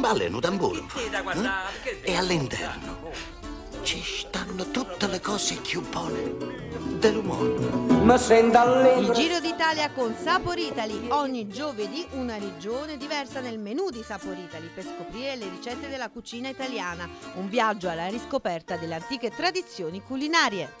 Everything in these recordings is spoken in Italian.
timballano, tamburo. Eh? E all'interno ci stanno tutte le cose più buone dell'umore. Il Giro d'Italia con Sapor Italy. Ogni giovedì una regione diversa nel menù di Sapor Italy per scoprire le ricette della cucina italiana. Un viaggio alla riscoperta delle antiche tradizioni culinarie.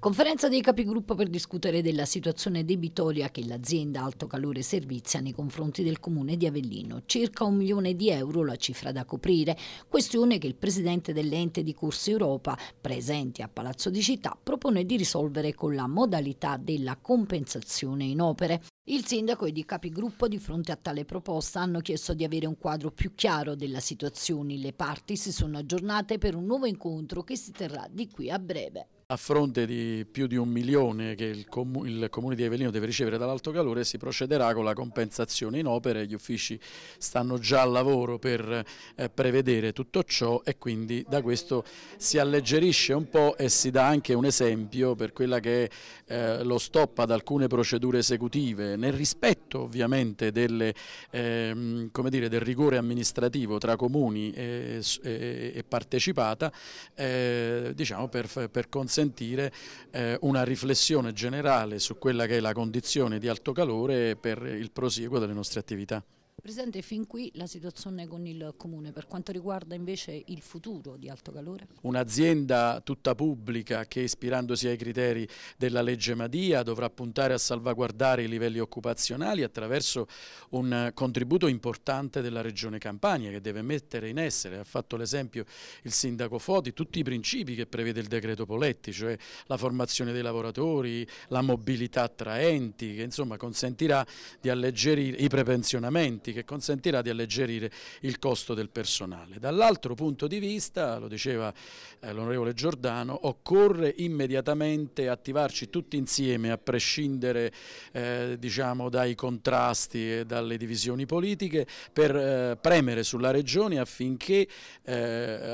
Conferenza dei capigruppo per discutere della situazione debitoria che l'azienda Alto Calore Servizia nei confronti del comune di Avellino. Circa un milione di euro la cifra da coprire, questione che il presidente dell'ente di Corso Europa, presente a Palazzo di Città, propone di risolvere con la modalità della compensazione in opere. Il sindaco ed i capigruppo di fronte a tale proposta hanno chiesto di avere un quadro più chiaro della situazione. Le parti si sono aggiornate per un nuovo incontro che si terrà di qui a breve a fronte di più di un milione che il, comu il Comune di Evelino deve ricevere dall'Alto Calore si procederà con la compensazione in opere, gli uffici stanno già al lavoro per eh, prevedere tutto ciò e quindi da questo si alleggerisce un po' e si dà anche un esempio per quella che è eh, lo stop ad alcune procedure esecutive nel rispetto ovviamente delle, ehm, dire, del rigore amministrativo tra comuni e, e, e partecipata eh, diciamo per, per consentire consentire eh, una riflessione generale su quella che è la condizione di alto calore per il prosieguo delle nostre attività. Presidente, fin qui la situazione con il Comune, per quanto riguarda invece il futuro di Alto Calore? Un'azienda tutta pubblica che ispirandosi ai criteri della legge Madia dovrà puntare a salvaguardare i livelli occupazionali attraverso un contributo importante della Regione Campania che deve mettere in essere, ha fatto l'esempio il Sindaco Foti, tutti i principi che prevede il decreto Poletti, cioè la formazione dei lavoratori, la mobilità tra enti che insomma consentirà di alleggerire i prepensionamenti costi che consentirà di alleggerire il costo del personale. Dall'altro punto di vista, lo diceva eh, l'onorevole Giordano, occorre immediatamente attivarci tutti insieme a prescindere eh, diciamo, dai contrasti e dalle divisioni politiche per eh, premere sulla Regione affinché eh,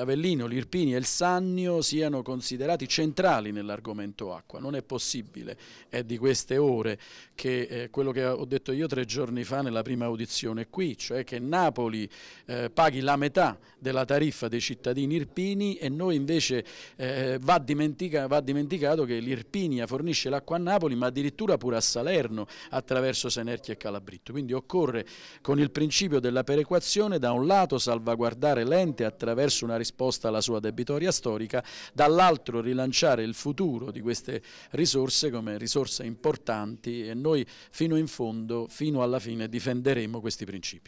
Avellino, l'Irpini e il Sannio siano considerati centrali nell'argomento acqua. Non è possibile, è di queste ore che eh, quello che ho detto io tre giorni fa nella prima audizione qui, cioè che Napoli eh, paghi la metà della tariffa dei cittadini irpini e noi invece eh, va, dimentica, va, dimenticato che l'Irpinia fornisce l'acqua a Napoli ma addirittura pure a Salerno attraverso Senerchi e Calabritto. Quindi occorre con il principio della perequazione da un lato salvaguardare l'ente attraverso una risposta alla sua debitoria storica, dall'altro rilanciare il futuro di queste risorse come risorse importanti e noi fino in fondo, fino alla fine difenderemo questi princípio.